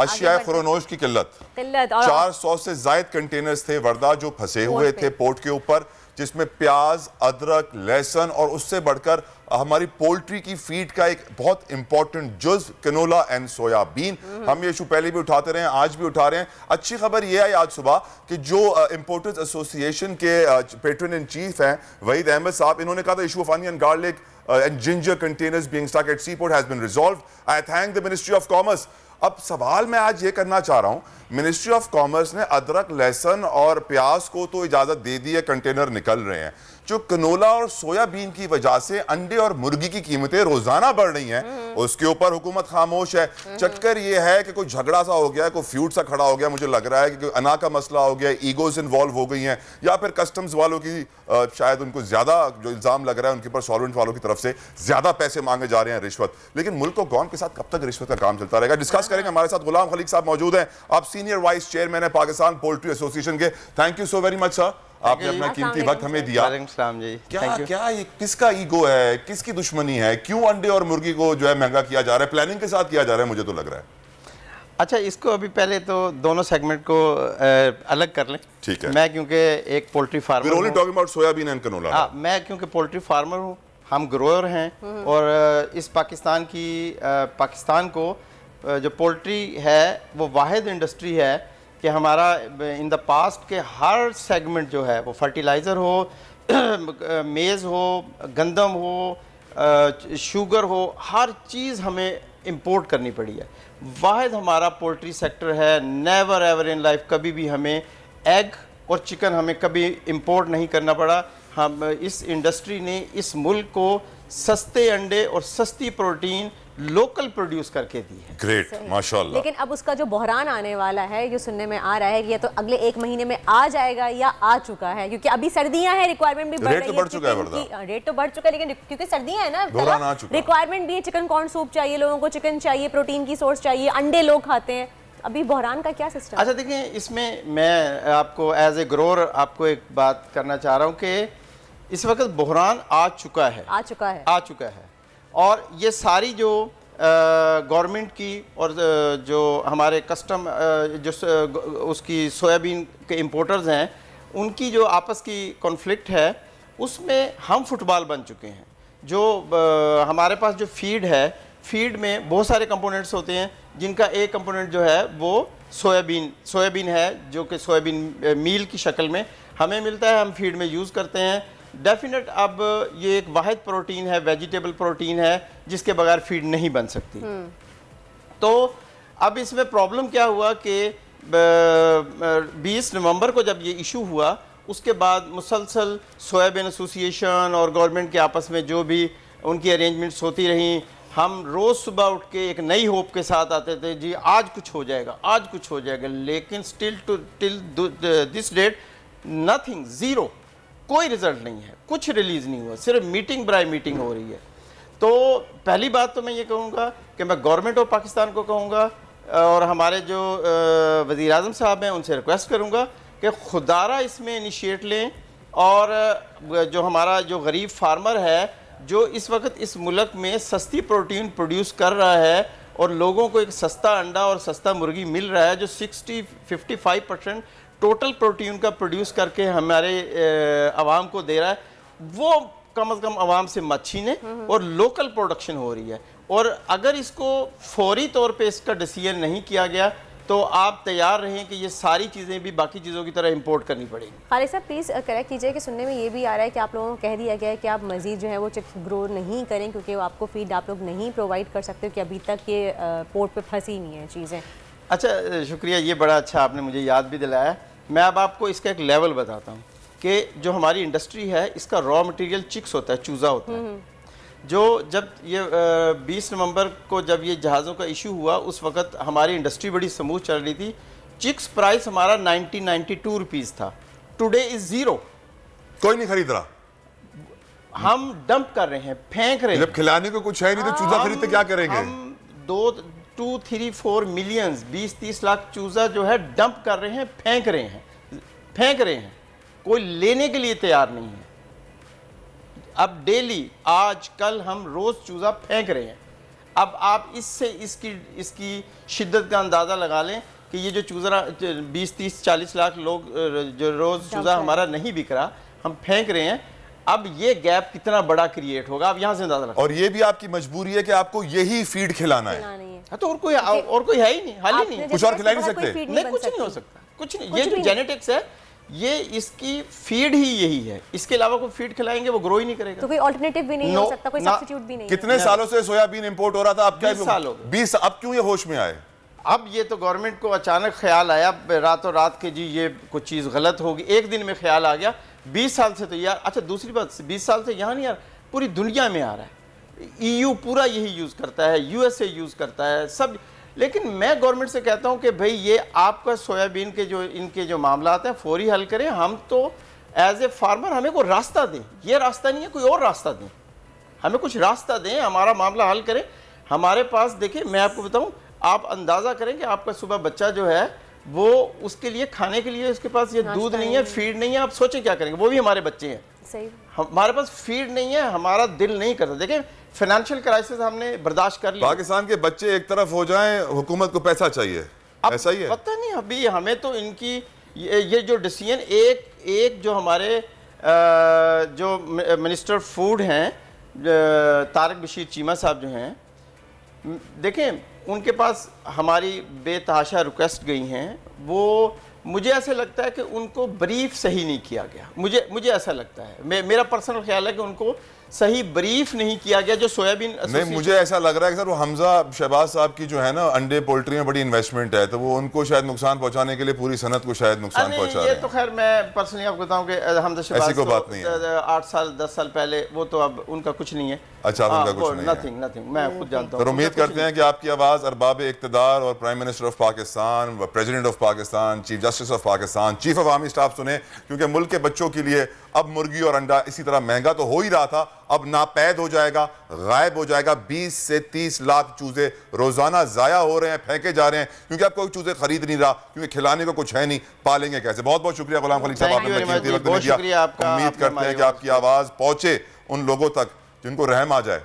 अशिया खुरोनोश की किल्लत चार सौ से जायद कंटेनर्स थे वर्दा जो फंसे हुए थे पोर्ट के ऊपर जिसमें प्याज अदरक लहसन और उससे बढ़कर हमारी पोल्ट्री की फीड का एक बहुत इंपॉर्टेंट जुज कनोला एंड सोयाबीन हम ये इशू पहले भी उठाते रहे हैं आज भी उठा रहे हैं अच्छी खबर ये आई आज सुबह कि जो इम्पोर्टर्स एसोसिएशन के पेट्रन इन चीफ हैं वहीद अहमद साहब इन्होंने कहा था issue of onion garlic and ginger containers being stuck at seaport has been resolve I thank the ministry of commerce अब सवाल मैं आज ये करना चाह रहा हूँ मिनिस्ट्री ऑफ कॉमर्स ने अदरक लहसन और प्याज को तो इजाज़त दे दी है कंटेनर निकल रहे हैं जो कनोला और सोयाबीन की वजह से अंडे और मुर्गी की कीमतें रोजाना बढ़ रही हैं उसके ऊपर हुकूमत खामोश है चक्कर ये है कि कोई झगड़ा सा हो गया कोई फ्यूट सा खड़ा हो गया मुझे लग रहा है कि अना का मसला हो गया ईगोज इन्वॉल्व हो गई हैं या फिर कस्टम्स वालों की शायद उनको ज़्यादा जो इल्ज़ाम लग रहा है उनके ऊपर सॉल्वेंट वालों की तरफ से ज़्यादा पैसे मांगे जा रहे हैं रिश्वत लेकिन मुल्क और कौम के साथ कब तक रिश्वत का काम चलता रहेगा डिस्कस करेंगे हमारे साथ गुलाम खलीक साहब मौजूद हैं आप सीनियर वाइस चेयरमैन है पाकिस्तान पोल्ट्री एसोसिएशन के thank you so very much sir आपने अपना कीमती वक्त हमें दिया जी क्या क्या ये किसका ईगो है किसकी दुश्मनी है क्यों अंडे और मुर्गी को जो है महंगा किया जा रहा है प्लानिंग के साथ किया जा रहा है मुझे तो लग रहा है अच्छा इसको अभी पहले तो दोनों सेगमेंट को आ, अलग कर लें ठीक है मैं क्योंकि एक poultry farmer only about soybean and canola हाँ मैं क्योंकि पोल्ट्री फार्मर हूँ हम ग्रोअर हैं हम्म। और इस पाकिस्तान की पाकिस्तान को जो पोल्ट्री है वो वाद इंडस्ट्री है कि हमारा इन द पास्ट के हर सेगमेंट जो है वो फर्टिलाइज़र हो मेज़ हो गंदम हो शुगर हो हर चीज़ हमें इंपोर्ट करनी पड़ी है वाद हमारा पोल्ट्री सेक्टर है नेवर एवर इन लाइफ कभी भी हमें एग और चिकन हमें कभी इंपोर्ट नहीं करना पड़ा हम इस इंडस्ट्री ने इस मुल्क को सस्ते अंडे और सस्ती प्रोटीन लोकल प्रोड्यूस करके दी है ग्रेट माशाल्लाह लेकिन अब उसका जो बहरान आने वाला है ये सुनने में आ रहा है ये तो अगले एक महीने में आ जाएगा या आ चुका है क्योंकि अभी सर्दियां हैं रिक्वायरमेंट भी बढ़ रही है, तो है रेट तो बढ़ चुका है लेकिन क्योंकि सर्दियां है ना रिक्वायरमेंट भी है चिकन कॉर्न सूप चाहिए लोगों को चिकन चाहिए प्रोटीन की सोर्स चाहिए अंडे लोग खाते हैं अभी बहरान का क्या सिस्टम अच्छा देखिए इसमें मैं आपको एज ए ग्रोअर आपको एक बात करना चाह रहा हूँ कि इस वक्त बहरान आ चुका है आ चुका है आ चुका है और ये सारी जो गवर्नमेंट की और जो हमारे कस्टम जो उसकी सोयाबीन के इम्पोर्टर्स हैं उनकी जो आपस की कॉन्फ्लिक्ट है उसमें हम फुटबॉल बन चुके हैं जो हमारे पास जो फीड है फीड में बहुत सारे कंपोनेंट्स होते हैं जिनका एक कंपोनेंट जो है वो सोयाबीन सोयाबीन है जो कि सोयाबीन मील की शक्ल में हमें मिलता है हम फीड में यूज़ करते हैं डेफिनेट अब ये एक वाद प्रोटीन है वेजिटेबल प्रोटीन है जिसके बगैर फीड नहीं बन सकती हम्म। तो अब इसमें प्रॉब्लम क्या हुआ कि 20 नवंबर को जब ये इशू हुआ उसके बाद मुसलसल सोयाबीन एसोसिएशन और गवर्नमेंट के आपस में जो भी उनकी अरेंजमेंट्स होती रहीं हम रोज़ सुबह उठ के एक नई होप के साथ आते थे जी आज कुछ हो जाएगा आज कुछ हो जाएगा लेकिन still to till this date nothing zero कोई रिजल्ट नहीं है कुछ रिलीज़ नहीं हुआ सिर्फ मीटिंग ब्राई मीटिंग हो रही है तो पहली बात तो मैं ये कहूँगा कि मैं गवर्नमेंट ऑफ पाकिस्तान को कहूँगा और हमारे जो वज़ी अजम साहब हैं उनसे रिक्वेस्ट करूँगा कि खुदारा इसमें इनिशिएट लें और जो हमारा जो गरीब फार्मर है जो इस वक्त इस मुल्क में सस्ती प्रोटीन प्रोड्यूस कर रहा है और लोगों को एक सस्ता अंडा और सस्ता मुर्गी मिल रहा है जो 60 55 परसेंट टोटल प्रोटीन का प्रोड्यूस करके हमारे आवाम को दे रहा है वो कम अज़ कम आवाम से मच्छी ने हम्म, हम्म। और लोकल प्रोडक्शन हो रही है और अगर इसको फौरी तौर पर इसका डिसीजन नहीं किया गया तो आप तैयार रहें कि ये सारी चीज़ें भी बाकी चीज़ों की तरह इम्पोर्ट करनी पड़ेगी खाली साहब प्लीज़ करेक्ट कीजिए कि सुनने में ये भी आ रहा है कि आप लोगों को कह दिया गया है कि आप मज़ीद जो है वो चिप्स ग्रो नहीं करें क्योंकि आपको फीड आप लोग नहीं प्रोवाइड कर सकते कि अभी तक ये पोर्ट पर फंसी नहीं है चीज़ें अच्छा शुक्रिया ये बड़ा अच्छा आपने मुझे याद भी दिलाया मैं अब आपको इसका एक लेवल बताता हूँ कि जो हमारी इंडस्ट्री है इसका रॉ मटेरियल चिक्स होता है चूज़ा होता है हम्म। जो जब ये बीस नवंबर को जब ये जहाज़ों का इशू हुआ उस वक्त हमारी इंडस्ट्री बड़ी समूह चल रही थी चिक्स प्राइस हमारा 1992 रुपीस था टुडे इज़ ज़ीरो कोई नहीं खरीद रहा हम डंप कर रहे हैं फेंक रहे हैं जब खिलाने को कुछ है नहीं तो चूजा खरीदते क्या करेंगे हम दो टू थ्री फोर मिलियंस बीस तीस लाख चूज़ा जो है डंप कर रहे हैं फेंक रहे हैं फेंक रहे हैं कोई लेने के लिए तैयार नहीं है अब डेली आज कल हम रोज़ चूज़ा फेंक रहे हैं अब आप इससे इसकी इसकी शिद्दत का अंदाज़ा लगा लें कि ये जो चूज़ा बीस तीस चालीस लाख लोग जो रोज़ चूज़ा हमारा नहीं बिक रहा हम फेंक रहे हैं अब ये गैप कितना बड़ा क्रिएट होगा आप यहाँ से अंदाजा लगा और ये भी आपकी मजबूरी है कि आपको यही फीड खिलाना है है हाँ, तो और कोई और कोई है ही नहीं हाल ही नहीं कुछ और खिला नहीं सकते नहीं कुछ नहीं हो सकता कुछ नहीं ये जो जेनेटिक्स है ये इसकी फीड ही यही है इसके अलावा कोई फीड खिलाएंगे वो ग्रो ही नहीं करेगा तो कोई अल्टरनेटिव भी नहीं हो सकता कोई सब्स्टिट्यूट भी नहीं कितने सालों से सोयाबीन इंपोर्ट हो रहा था अब क्या साल हो बीस अब क्यों ये होश में आए अब ये तो गवर्नमेंट को अचानक ख्याल आया रातों रात के जी ये कुछ चीज़ गलत होगी एक दिन में ख्याल आ गया बीस साल से तो यार अच्छा दूसरी बात बीस साल से यहाँ नहीं यार पूरी दुनिया में आ रहा है ईयू पूरा यही यूज़ करता है यूएसए यूज़ करता है सब लेकिन मैं गवर्नमेंट से कहता हूँ कि भाई ये आपका सोयाबीन के जो इनके जो मामला हैं फौरी हल करें हम तो एज ए फार्मर हमें कोई रास्ता दें ये रास्ता नहीं है कोई और रास्ता दें हमें कुछ रास्ता दें हमारा मामला हल करें हमारे पास देखिए मैं आपको बताऊँ आप अंदाज़ा करें कि आपका सुबह बच्चा जो है वो उसके लिए खाने के लिए उसके पास ये दूध नहीं है फीड नहीं है आप सोचें क्या करेंगे वो भी हमारे बच्चे हैं सही हमारे पास फीड नहीं है हमारा दिल नहीं करता देखें फाइनेंशियल क्राइसिस हमने बर्दाश्त कर लिया पाकिस्तान के बच्चे एक तरफ हो जाएं हुकूमत को पैसा चाहिए ऐसा ही है पता नहीं अभी हमें तो इनकी ये, ये जो डिसीजन एक एक जो हमारे आ, जो मिनिस्टर फूड हैं तारक बशीर चीमा साहब जो हैं देखें उनके पास हमारी बेतहाशा रिक्वेस्ट गई हैं वो मुझे ऐसा लगता है कि उनको ब्रीफ सही नहीं किया गया मुझे मुझे ऐसा लगता है मे, मेरा पर्सनल ख्याल है कि उनको सही ब्रीफ नहीं किया गया जो सोयाबीन नहीं मुझे ऐसा लग रहा है कि सर वो हमजा शहबाज साहब की जो है ना अंडे पोल्ट्री में बड़ी इन्वेस्टमेंट है तो वो उनको शायद नुकसान पहुंचाने के लिए पूरी सनत को शायद नुकसान पहुंचा रहे तो हैं ये तो खैर मैं पर्सनली आपको बताऊं कि हमजा शहबाज ऐसी कोई बात तो, नहीं आठ साल दस साल पहले वो तो अब उनका कुछ नहीं है अच्छा उनका हाँ, कुछ नहीं नथिंग नथिंग मैं खुद जानता हूँ उम्मीद करते हैं कि आपकी आवाज़ अरबाब इकतदार और prime minister of Pakistan president of Pakistan chief justice of Pakistan chief of army staff सुने क्योंकि मुल्क के बच्चों के लिए अब मुर्गी और अंडा इसी तरह महंगा तो हो ही रहा था अब नापैद हो जाएगा गायब हो जाएगा 20 से 30 लाख चूजे रोजाना ज़ाया हो रहे हैं फेंके जा रहे हैं क्योंकि आप कोई चूजे खरीद नहीं रहा क्योंकि खिलाने को कुछ है नहीं पालेंगे कैसे बहुत बहुत शुक्रिया गुलाम खलीक साहब आपने उम्मीद करते हैं कि आपकी आवाज़ पहुंचे उन लोगों तक जिनको रहम आ जाए